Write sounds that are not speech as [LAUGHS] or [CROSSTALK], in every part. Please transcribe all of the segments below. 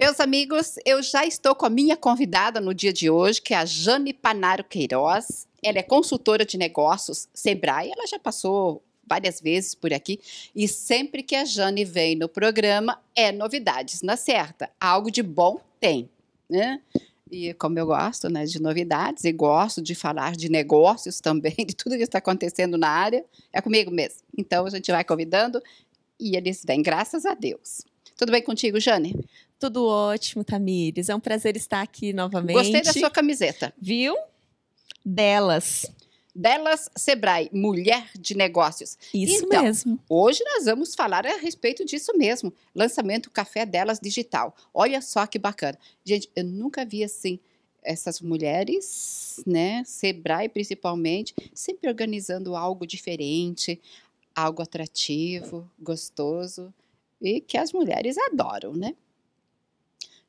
Meus amigos, eu já estou com a minha convidada no dia de hoje, que é a Jane Panaro Queiroz. Ela é consultora de negócios Sebrae, ela já passou várias vezes por aqui e sempre que a Jane vem no programa é novidades na é certa, algo de bom tem, né? E como eu gosto né, de novidades e gosto de falar de negócios [LAUGHS] também, de tudo que está acontecendo na área, é comigo mesmo. Então a gente vai convidando e eles vêm, graças a Deus. Tudo bem contigo, Jane? Tudo ótimo, Tamires. É um prazer estar aqui novamente. Gostei da sua camiseta. Viu? Delas. Delas Sebrae, Mulher de Negócios. Isso então, mesmo. Hoje nós vamos falar a respeito disso mesmo. Lançamento Café Delas Digital. Olha só que bacana. Gente, eu nunca vi assim essas mulheres, né, Sebrae principalmente, sempre organizando algo diferente, algo atrativo, gostoso e que as mulheres adoram, né?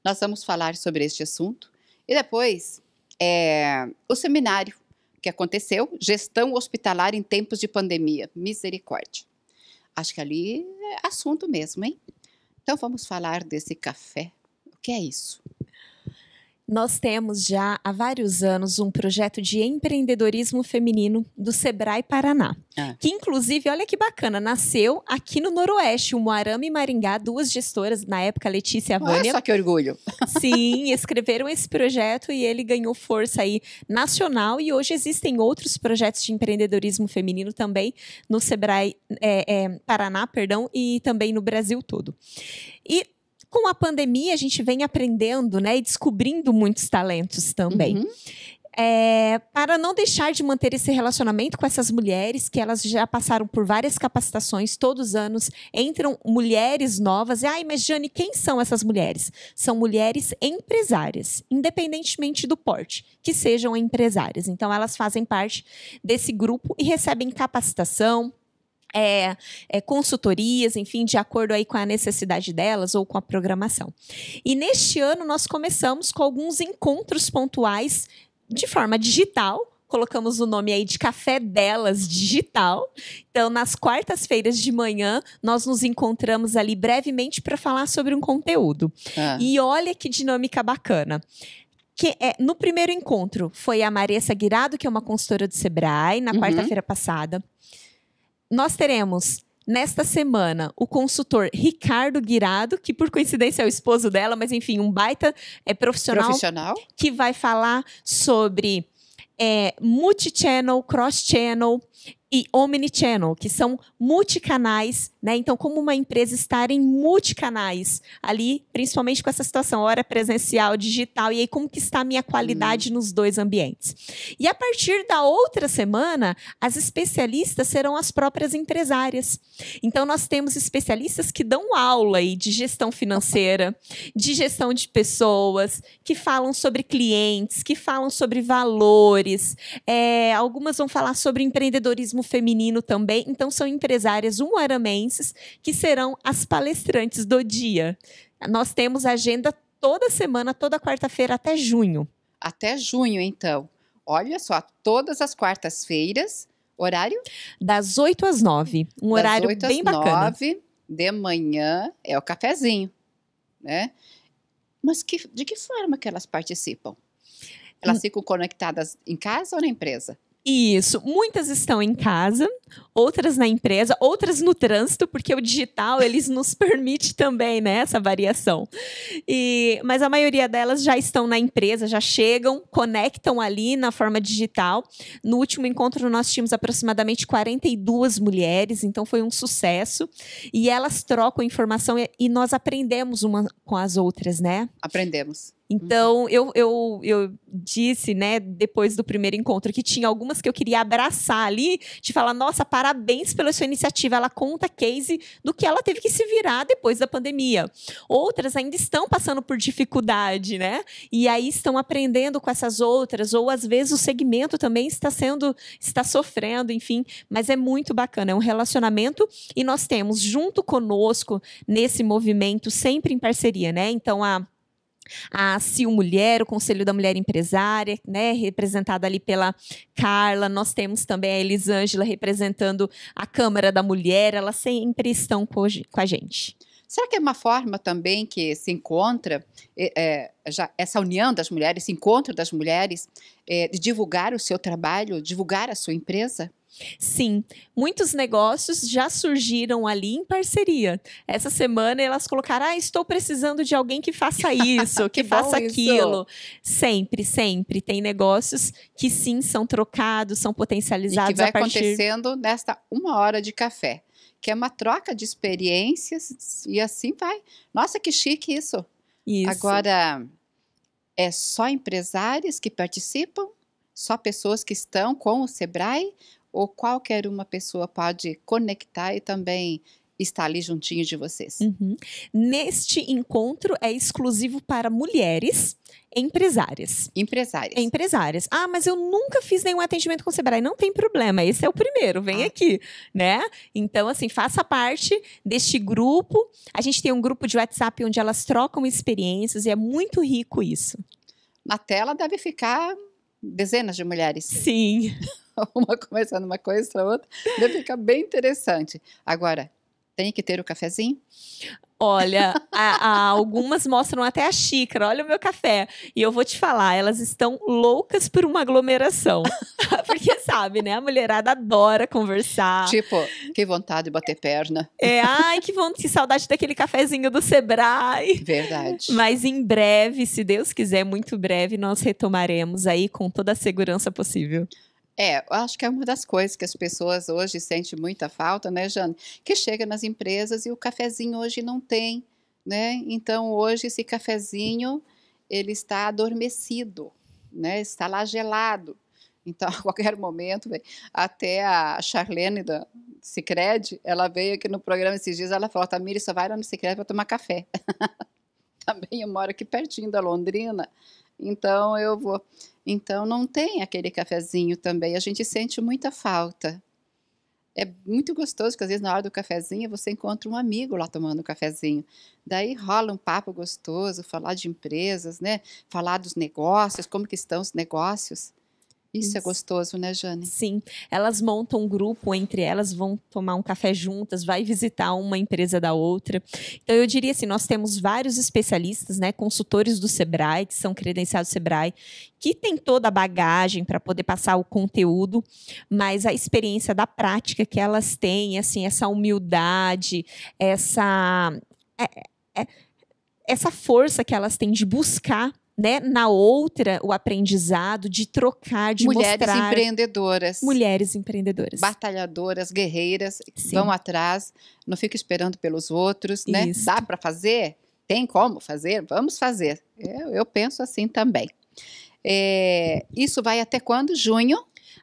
Nós vamos falar sobre este assunto. E depois, é, o seminário que aconteceu, Gestão Hospitalar em Tempos de Pandemia, Misericórdia. Acho que ali é assunto mesmo, hein? Então vamos falar desse café. O que é isso? Nós temos já há vários anos um projeto de empreendedorismo feminino do Sebrae Paraná, ah. que inclusive, olha que bacana, nasceu aqui no Noroeste, o Moarama e Maringá, duas gestoras, na época Letícia e a Vânia. Nossa, que orgulho! [LAUGHS] Sim, escreveram esse projeto e ele ganhou força aí nacional e hoje existem outros projetos de empreendedorismo feminino também no Sebrae é, é, Paraná, perdão, e também no Brasil todo. E com a pandemia, a gente vem aprendendo né, e descobrindo muitos talentos também. Uhum. É, para não deixar de manter esse relacionamento com essas mulheres, que elas já passaram por várias capacitações, todos os anos entram mulheres novas. E, Ai, mas Jane, quem são essas mulheres? São mulheres empresárias, independentemente do porte, que sejam empresárias. Então, elas fazem parte desse grupo e recebem capacitação, é, é, consultorias, enfim, de acordo aí com a necessidade delas ou com a programação. E neste ano nós começamos com alguns encontros pontuais de forma digital. Colocamos o nome aí de Café Delas Digital. Então, nas quartas-feiras de manhã, nós nos encontramos ali brevemente para falar sobre um conteúdo. É. E olha que dinâmica bacana. Que, é, no primeiro encontro foi a Maressa Guirado, que é uma consultora do Sebrae, na uhum. quarta-feira passada nós teremos nesta semana o consultor Ricardo Guirado, que por coincidência é o esposo dela, mas enfim, um baita é profissional, profissional. que vai falar sobre é, multi-channel, cross-channel, e omnichannel, que são multicanais, né? Então, como uma empresa estar em multicanais ali, principalmente com essa situação, hora presencial, digital, e aí como que está a minha qualidade hum. nos dois ambientes. E a partir da outra semana, as especialistas serão as próprias empresárias. Então, nós temos especialistas que dão aula aí de gestão financeira, de gestão de pessoas, que falam sobre clientes, que falam sobre valores, é, algumas vão falar sobre empreendedorismo feminino também. Então, são empresárias umuaramenses que serão as palestrantes do dia. Nós temos agenda toda semana, toda quarta-feira até junho. Até junho, então. Olha só, todas as quartas-feiras, horário? Das 8 às 9. Um das horário 8 bem às bacana. 9 de manhã é o cafezinho, né? Mas que, de que forma que elas participam? Elas ficam conectadas em casa ou na empresa? Isso. Muitas estão em casa, outras na empresa, outras no trânsito, porque o digital eles nos [LAUGHS] permite também, né, essa variação. E, mas a maioria delas já estão na empresa, já chegam, conectam ali na forma digital. No último encontro nós tínhamos aproximadamente 42 mulheres, então foi um sucesso. E elas trocam informação e, e nós aprendemos uma com as outras, né? Aprendemos. Uhum. Então, eu, eu, eu disse, né, depois do primeiro encontro, que tinha algumas que eu queria abraçar ali, de falar, nossa, parabéns pela sua iniciativa. Ela conta case do que ela teve que se virar depois da pandemia. Outras ainda estão passando por dificuldade, né? E aí estão aprendendo com essas outras, ou às vezes o segmento também está sendo, está sofrendo, enfim. Mas é muito bacana, é um relacionamento e nós temos junto conosco nesse movimento, sempre em parceria, né? Então, a a CIO Mulher, o Conselho da Mulher Empresária, né, representada ali pela Carla. Nós temos também a Elisângela representando a Câmara da Mulher. Elas sempre estão com a gente. Será que é uma forma também que se encontra é, é, já essa união das mulheres, esse encontro das mulheres, é, de divulgar o seu trabalho, divulgar a sua empresa? Sim, muitos negócios já surgiram ali em parceria. Essa semana elas colocaram: ah, estou precisando de alguém que faça [LAUGHS] isso, que, que faça aquilo. Isso. Sempre, sempre. Tem negócios que sim são trocados, são potencializados. E que vai partir... acontecendo nesta uma hora de café. Que é uma troca de experiências e assim vai. Nossa, que chique isso. isso. Agora, é só empresários que participam? Só pessoas que estão com o Sebrae? ou qualquer uma pessoa pode conectar e também estar ali juntinho de vocês. Uhum. Neste encontro é exclusivo para mulheres empresárias. Empresárias. Empresárias. Ah, mas eu nunca fiz nenhum atendimento com o Sebrae. Não tem problema, esse é o primeiro, vem ah. aqui, né? Então, assim, faça parte deste grupo. A gente tem um grupo de WhatsApp onde elas trocam experiências e é muito rico isso. Na tela deve ficar dezenas de mulheres. Sim. [LAUGHS] uma conversando uma coisa para outra, deve ficar bem interessante. Agora, tem que ter o cafezinho? Olha, [LAUGHS] a, a, algumas mostram até a xícara. Olha o meu café. E eu vou te falar, elas estão loucas por uma aglomeração. [LAUGHS] Porque sabe, né? A mulherada adora conversar. Tipo, que vontade de bater perna. É, ai, que vontade, que saudade daquele cafezinho do Sebrae. Verdade. Mas em breve, se Deus quiser, muito breve, nós retomaremos aí com toda a segurança possível. É, acho que é uma das coisas que as pessoas hoje sentem muita falta, né, Jane? Que chega nas empresas e o cafezinho hoje não tem, né? Então, hoje esse cafezinho, ele está adormecido, né? Está lá gelado. Então, a qualquer momento, até a Charlene da Cicred, ela veio aqui no programa esses dias, ela falou, Tamiri, só vai lá no Cicred para tomar café. [LAUGHS] Também eu moro aqui pertinho da Londrina, então eu vou. Então não tem aquele cafezinho também. A gente sente muita falta. É muito gostoso que às vezes na hora do cafezinho você encontra um amigo lá tomando um cafezinho. Daí rola um papo gostoso, falar de empresas, né? Falar dos negócios, como que estão os negócios. Isso, é gostoso, né, Jane? Sim. Elas montam um grupo entre elas, vão tomar um café juntas, vai visitar uma empresa da outra. Então, eu diria assim: nós temos vários especialistas, né, consultores do Sebrae, que são credenciados do Sebrae, que tem toda a bagagem para poder passar o conteúdo, mas a experiência da prática que elas têm, assim, essa humildade, essa. É, é, essa força que elas têm de buscar né, na outra o aprendizado de trocar, de mulheres mostrar. Mulheres empreendedoras. Mulheres empreendedoras. Batalhadoras, guerreiras, Sim. vão atrás, não fica esperando pelos outros, né? Isso. Dá para fazer? Tem como fazer? Vamos fazer. Eu, eu penso assim também. É, isso vai até quando? Junho?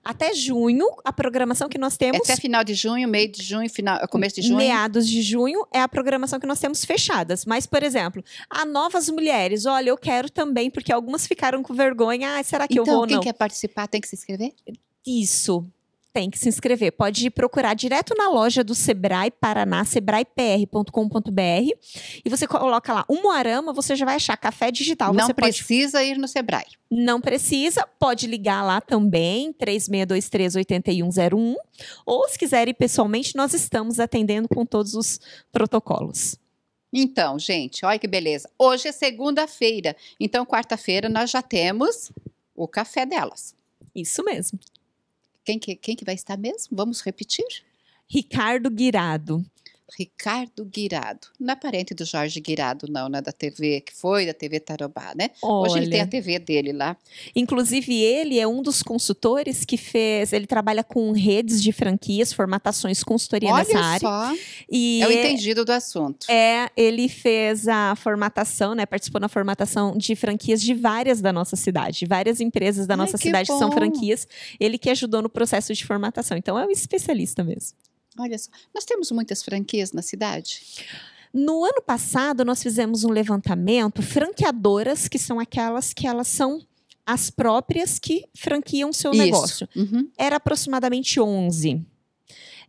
Até junho, a programação que nós temos. Até final de junho, meio de junho, final, começo de junho. Meados de junho é a programação que nós temos fechadas. Mas, por exemplo, há novas mulheres, olha, eu quero também, porque algumas ficaram com vergonha. Ah, será que então, eu vou? Então, quem não? quer participar tem que se inscrever? Isso tem que se inscrever. Pode procurar direto na loja do Sebrae Paraná, sebraepr.com.br, e você coloca lá Umuarama, você já vai achar café digital. Não você precisa pode... ir no Sebrae. Não precisa, pode ligar lá também, 3623-8101, ou se quiser ir pessoalmente, nós estamos atendendo com todos os protocolos. Então, gente, olha que beleza. Hoje é segunda-feira, então quarta-feira nós já temos o café delas. Isso mesmo. Quem que, quem que vai estar mesmo? Vamos repetir? Ricardo Guirado, Ricardo Guirado. Não é parente do Jorge Guirado, não, né? Da TV, que foi da TV Tarobá, né? Olha. Hoje ele tem a TV dele lá. Inclusive, ele é um dos consultores que fez. Ele trabalha com redes de franquias, formatações, consultoria Olha nessa área. Só. E é o entendido do assunto. É, ele fez a formatação, né? Participou na formatação de franquias de várias da nossa cidade, várias empresas da Ai, nossa que cidade bom. que são franquias. Ele que ajudou no processo de formatação. Então é um especialista mesmo. Olha só, nós temos muitas franquias na cidade? No ano passado, nós fizemos um levantamento, franqueadoras, que são aquelas que elas são as próprias que franquiam seu Isso. negócio. Uhum. Era aproximadamente 11.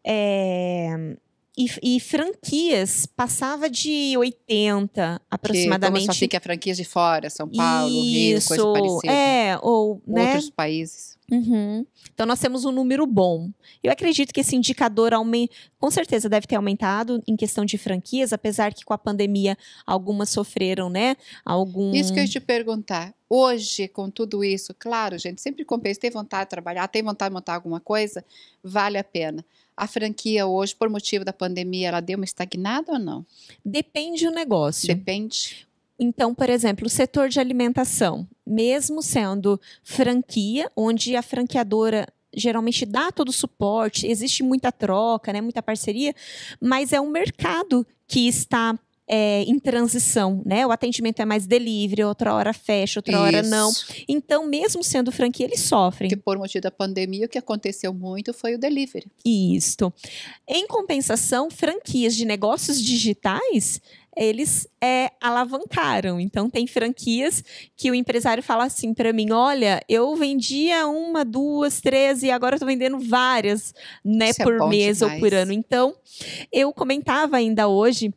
É, eh, e, e, franquias. Passava de 80 aproximadamente. Que, como só fica franquias de fora, São Paulo, Isso, Rio, coisa parecida. É, ou né? outros países. Uhum. Então nós temos um número bom. Eu acredito que esse indicador aument... com certeza deve ter aumentado em questão de franquias, apesar que com a pandemia algumas sofreram, né? Algum... Isso que eu ia te perguntar. Hoje, com tudo isso, claro, gente, sempre compensa. Tem vontade de trabalhar, tem vontade de montar alguma coisa, vale a pena. A franquia hoje, por motivo da pandemia, ela deu uma estagnada ou não? Depende do negócio. Depende. Então, por exemplo, o setor de alimentação, mesmo sendo franquia, onde a franqueadora geralmente dá todo o suporte, existe muita troca, né, muita parceria, mas é um mercado que está é, em transição, né? O atendimento é mais delivery, outra hora fecha, outra Isso. hora não. Então, mesmo sendo franquia, eles sofrem. Que por motivo da pandemia, o que aconteceu muito foi o delivery. Isto. Em compensação, franquias de negócios digitais eles é, alavancaram. Então, tem franquias que o empresário fala assim para mim: olha, eu vendia uma, duas, três, e agora estou vendendo várias né, Isso é por é mês demais. ou por ano. Então, eu comentava ainda hoje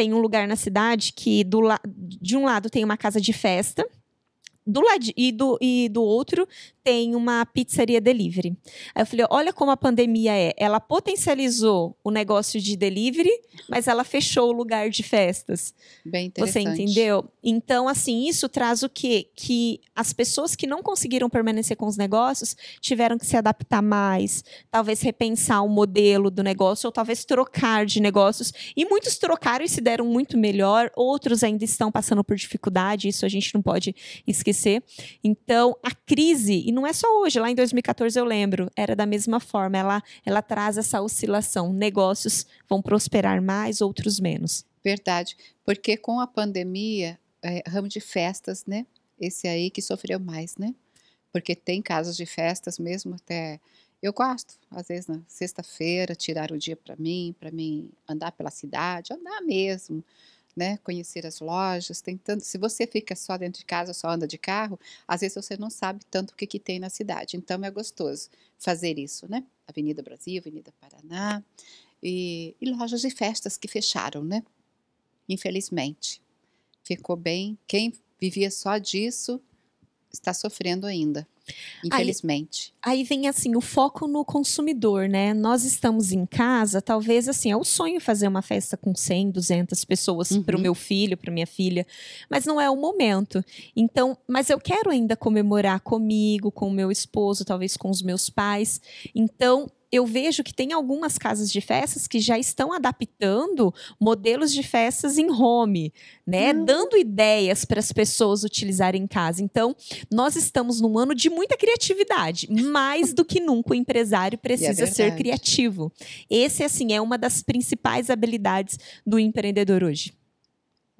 tem um lugar na cidade que do la... de um lado tem uma casa de festa do lado e do, e do outro tem uma pizzaria delivery. Aí eu falei, olha como a pandemia é. Ela potencializou o negócio de delivery, mas ela fechou o lugar de festas. Bem interessante. Você entendeu? Então, assim, isso traz o quê? Que as pessoas que não conseguiram permanecer com os negócios tiveram que se adaptar mais, talvez repensar o modelo do negócio, ou talvez trocar de negócios. E muitos trocaram e se deram muito melhor, outros ainda estão passando por dificuldade, isso a gente não pode esquecer acontecer. Então, a crise, e não é só hoje, lá em 2014 eu lembro, era da mesma forma, ela, ela traz essa oscilação. Negócios vão prosperar mais, outros menos. Verdade, porque com a pandemia, é, ramo de festas, né? Esse aí que sofreu mais, né? Porque tem casas de festas mesmo até eu gosto, às vezes na sexta-feira, tirar o dia para mim, para mim andar pela cidade, andar mesmo, né? Conhecer as lojas, Se você fica só dentro de casa, só anda de carro, às vezes você não sabe tanto o que, que tem na cidade. Então é gostoso fazer isso, né? Avenida Brasil, Avenida Paraná e, e lojas e festas que fecharam, né? Infelizmente, ficou bem. Quem vivia só disso está sofrendo ainda. Infelizmente. Aí, aí, vem assim, o foco no consumidor, né? Nós estamos em casa, talvez assim, é o sonho fazer uma festa com 100, 200 pessoas uhum. para o meu filho, para minha filha, mas não é o momento. Então, mas eu quero ainda comemorar comigo, com o meu esposo, talvez com os meus pais. Então, eu vejo que tem algumas casas de festas que já estão adaptando modelos de festas em home, né? Hum. Dando ideias para as pessoas utilizarem em casa. Então, nós estamos num ano de muita criatividade. Mais do que nunca o empresário é precisa é ser criativo. Esse, assim, é uma das principais habilidades do empreendedor hoje.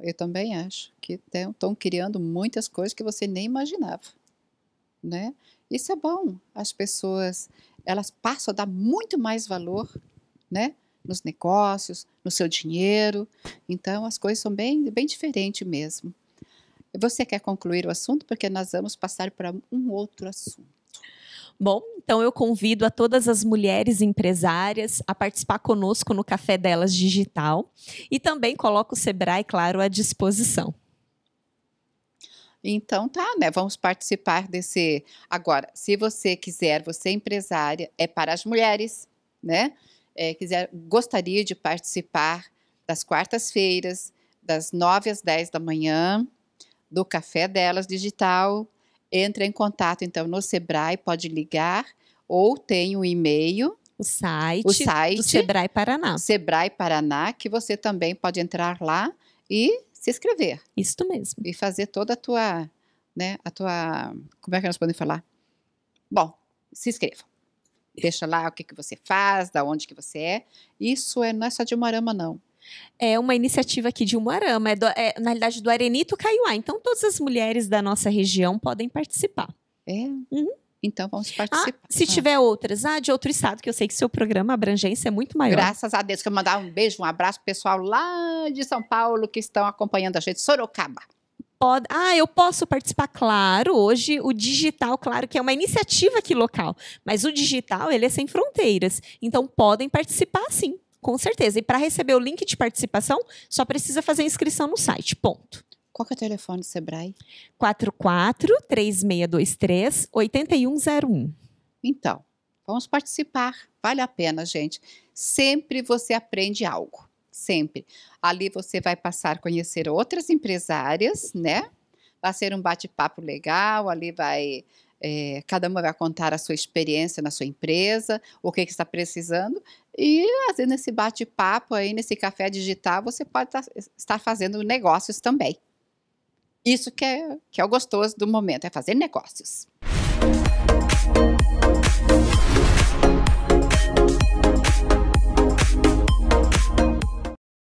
Eu também acho que estão criando muitas coisas que você nem imaginava né? Isso é bom. As pessoas elas passam a dar muito mais valor, né? Nos negócios, no seu dinheiro. Então as coisas são bem, bem diferentes mesmo. Você quer concluir o assunto? Porque nós vamos passar para um outro assunto. Bom, então eu convido a todas as mulheres empresárias a participar conosco no Café Delas Digital e também coloco o Sebrae, claro, à disposição. Então tá, né? Vamos participar desse. Agora, se você quiser, você é empresária, é para as mulheres, né? É, quiser, gostaria de participar das quartas-feiras, das nove às dez da manhã, do Café Delas Digital. Entre em contato, então, no Sebrae, pode ligar, ou tem um e-mail. O site, o site do Sebrae Paraná. Sebrae Paraná, que você também pode entrar lá e se inscrever. Isso mesmo. E fazer toda a tua, né, a tua, como é que nós podemos falar? Bom, se inscreva. Deixa lá o que, que você faz, da onde que você é. Isso é, não é só de Moarama, não. É uma iniciativa aqui de Umuarama, é, do, é na realidade do Arenito Caiuá. Então, todas as mulheres da nossa região podem participar. É. Uhum. Então vamos ah, participar. Ah, se tiver outras, ah, de outro estado, que eu sei que seu programa, abrangência é muito maior. Graças a Deus, que eu mandar um beijo, um abraço pro pessoal lá de São Paulo que estão acompanhando a gente, Sorocaba. Pode, ah, eu posso participar, claro. Hoje o digital, claro que é uma iniciativa aqui local, mas o digital ele é sem fronteiras. Então podem participar sim, com certeza. E para receber o link de participação, só precisa fazer inscrição no site. Ponto. Qual que é o telefone do Sebrae? 44 3623 8101. Então, vamos participar. Vale a pena, gente. Sempre você aprende algo. Sempre. Ali você vai passar a conhecer outras empresárias, né? Vai ser um bate-papo legal, ali vai é, cada uma vai contar a sua experiência na sua empresa, o que, que está precisando. E assim, nesse bate-papo aí, nesse café digital, você pode tá, estar fazendo negócios também. Isso que é, que é o gostoso do momento, é fazer negócios.